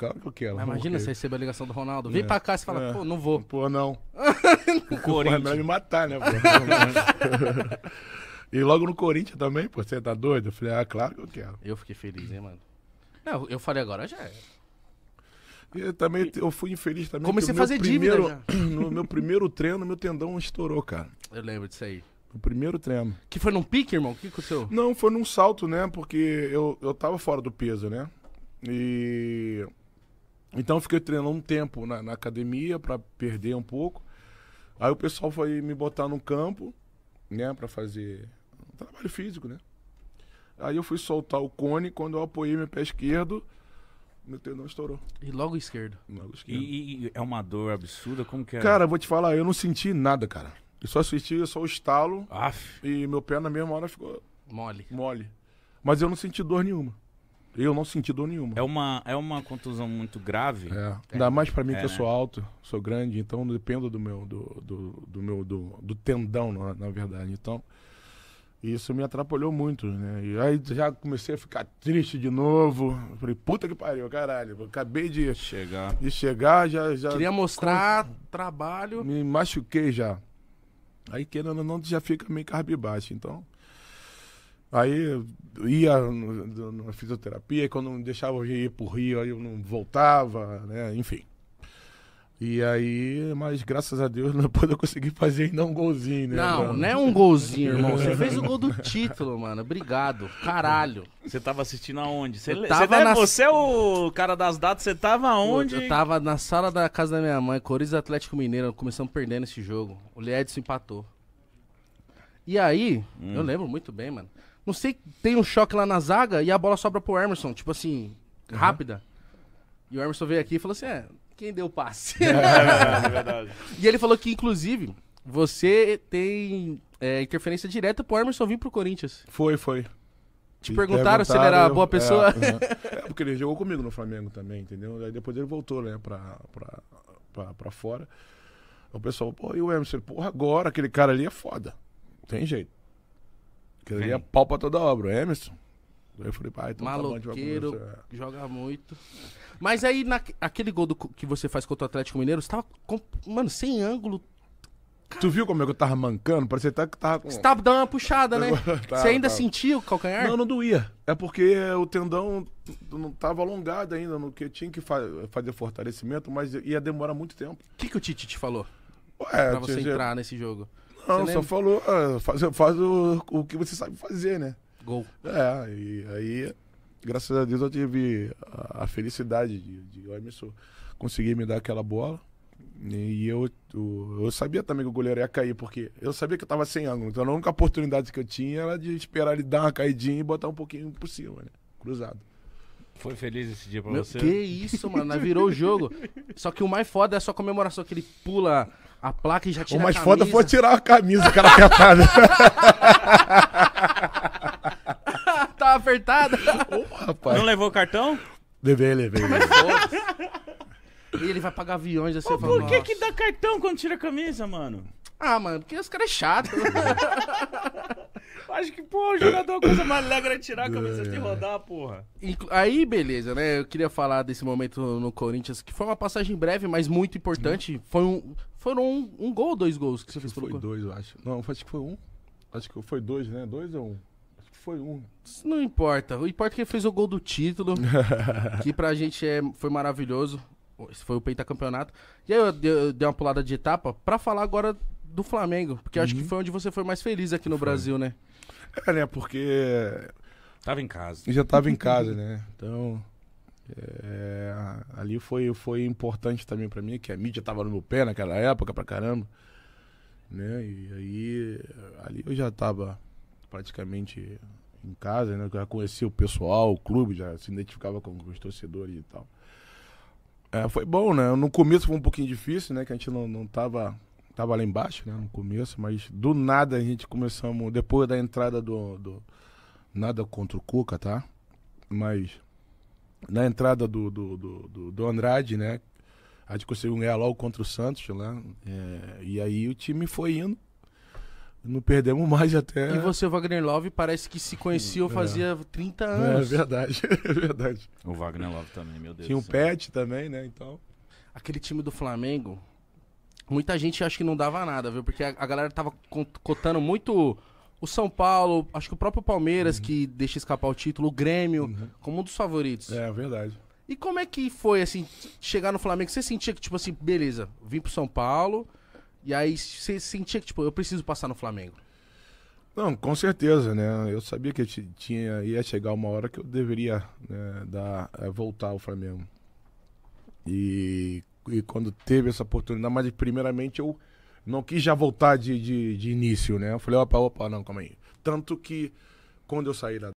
Claro que eu quero. Mas imagina você receber a ligação do Ronaldo. É. Vem é. pra cá e fala, é. pô, não vou. Pô, não. o Corinthians. vai me matar, né, pô? e logo no Corinthians também, pô, você tá doido? Eu falei, ah, claro que eu quero. Eu fiquei feliz, hein, mano? Não, eu falei agora, já é. Eu também eu fui infeliz também. Comecei a fazer primeiro, dívida já. No meu primeiro treino, meu tendão estourou, cara. Eu lembro disso aí. No primeiro treino. Que foi num pique, irmão? O que aconteceu? Não, foi num salto, né? Porque eu, eu tava fora do peso, né? E então eu fiquei treinando um tempo na, na academia para perder um pouco. Aí o pessoal foi me botar no campo, né, para fazer um trabalho físico, né? Aí eu fui soltar o cone, quando eu apoiei meu pé esquerdo, meu tendão estourou. E logo esquerdo. Logo esquerdo. E, e é uma dor absurda, como que é? Cara, vou te falar, eu não senti nada, cara. Eu só senti só o estalo Aff. e meu pé na mesma hora ficou mole. Mole. Mas eu não senti dor nenhuma. Eu não senti dor nenhuma. É uma, é uma contusão muito grave. É. Ainda mais para mim é, que né? eu sou alto, sou grande, então dependo do meu do, do, do meu do, do tendão, na, na, verdade. Então, isso me atrapalhou muito, né? E aí já comecei a ficar triste de novo. falei, puta que pariu, caralho. acabei de chegar. De chegar, já já queria mostrar com... trabalho. Me machuquei já. Aí querendo ou não, já fica meio carbibaixo, então Aí ia na fisioterapia, quando deixava eu ir pro Rio, aí eu não voltava, né? Enfim. E aí, mas graças a Deus, depois eu consegui fazer ainda um golzinho, né? Não, mano? não é um golzinho, irmão. Você fez o gol do título, mano. Obrigado. Caralho. Você tava assistindo aonde? Você, tava você, é na... você é o cara das datas, você tava aonde? Eu, eu tava na sala da casa da minha mãe, Corinthians Atlético Mineiro, começamos perdendo esse jogo. O Liedson empatou. E aí, hum. eu lembro muito bem, mano. Não sei, tem um choque lá na zaga e a bola sobra pro Emerson, tipo assim, uhum. rápida. E o Emerson veio aqui e falou assim: é, quem deu o passe? É, verdade, é verdade. E ele falou que, inclusive, você tem é, interferência direta pro Emerson vir pro Corinthians. Foi, foi. Te perguntaram, perguntaram, se ele era eu, boa é, pessoa? É, é, porque ele jogou comigo no Flamengo também, entendeu? Aí depois ele voltou, né, pra, pra, pra, pra fora. O pessoal, pô, e o Emerson? Porra, agora aquele cara ali é foda. tem jeito. Queria Vem. pau pra toda obra, o Emerson. Eu falei, pai, então Maloqueiro, tá bom, joga muito. Mas aí, na, aquele gol do, que você faz contra o Atlético Mineiro, você tava, com, mano, sem ângulo. Cara. Tu viu como é que eu tava mancando? Parecia que tava com... Você tava dando uma puxada, né? você ainda sentiu sentia o calcanhar? Não, não doía. É porque o tendão não tava alongado ainda, no que tinha que fa fazer fortalecimento, mas ia demorar muito tempo. O que, que o Tite te falou? Ué, pra você entrar já... nesse jogo? Não, você só falou, ah, faz, faz o, o que você sabe fazer, né? Gol. É, e aí, graças a Deus, eu tive a, a felicidade de, de o Emerson conseguir me dar aquela bola. E eu, eu, eu sabia também que o goleiro ia cair, porque eu sabia que eu tava sem ângulo. Então a única oportunidade que eu tinha era de esperar ele dar uma caidinha e botar um pouquinho por cima, né? Cruzado. Foi feliz esse dia pra Meu, você? Que isso, mano. Né? Virou o jogo. Só que o mais foda é só comemoração que ele pula a placa e já tira a camisa. O mais foda foi tirar a camisa, cara apertado. Tava apertado. Ô, rapaz. Não levou o cartão? Levei, levei. levei. E ele vai pagar aviões assim. Mas por que que dá cartão quando tira a camisa, mano? Ah, mano, porque os caras é chato. Acho que, pô, jogador é a coisa mais legal é tirar a camisa e é. rodar, porra. aí, beleza, né? Eu queria falar desse momento no Corinthians, que foi uma passagem breve, mas muito importante. Foi um, foram um, um gol ou dois gols que você acho fez pelo Foi dois, eu acho. Não, acho que foi um. Acho que foi dois, né? Dois ou um? Acho que foi um. Isso não importa. O importante é que ele fez o gol do título, que pra gente é, foi maravilhoso. Esse foi o pentacampeonato. E aí eu, eu dei uma pulada de etapa pra falar agora do Flamengo, porque uhum. acho que uhum. foi onde você foi mais feliz aqui no foi. Brasil, né? É, né? Porque. Tava em casa. Já tava em casa, né? Então. É, ali foi, foi importante também para mim, que a mídia tava no meu pé naquela época pra caramba. Né? E aí. Ali eu já tava praticamente em casa, né? Eu já conhecia o pessoal, o clube, já se identificava com os torcedores e tal. É, foi bom, né? No começo foi um pouquinho difícil, né? Que a gente não, não tava tava lá embaixo, né, no começo, mas do nada a gente começamos, depois da entrada do, do nada contra o Cuca, tá? Mas na entrada do, do, do, do Andrade, né, a gente conseguiu ganhar logo contra o Santos, né, é, e aí o time foi indo, não perdemos mais até. E você, Wagner Love, parece que se conhecia ou é. fazia 30 é anos. É, verdade, é verdade. O Wagner Love também, meu Deus. Tinha o Pet também, né? Então. Aquele time do Flamengo, muita gente acha que não dava nada, viu? Porque a, a galera tava cotando muito o São Paulo, acho que o próprio Palmeiras uhum. que deixa escapar o título, o Grêmio, uhum. como um dos favoritos. É, verdade. E como é que foi, assim, chegar no Flamengo? Você sentia que, tipo assim, beleza, vim pro São Paulo, e aí você sentia que, tipo, eu preciso passar no Flamengo? Não, com certeza, né? Eu sabia que tinha, ia chegar uma hora que eu deveria né, dar, eh, voltar ao Flamengo. E e quando teve essa oportunidade, mas primeiramente eu não quis já voltar de, de, de início, né? Eu falei, opa, opa, não, calma aí. Tanto que quando eu saí da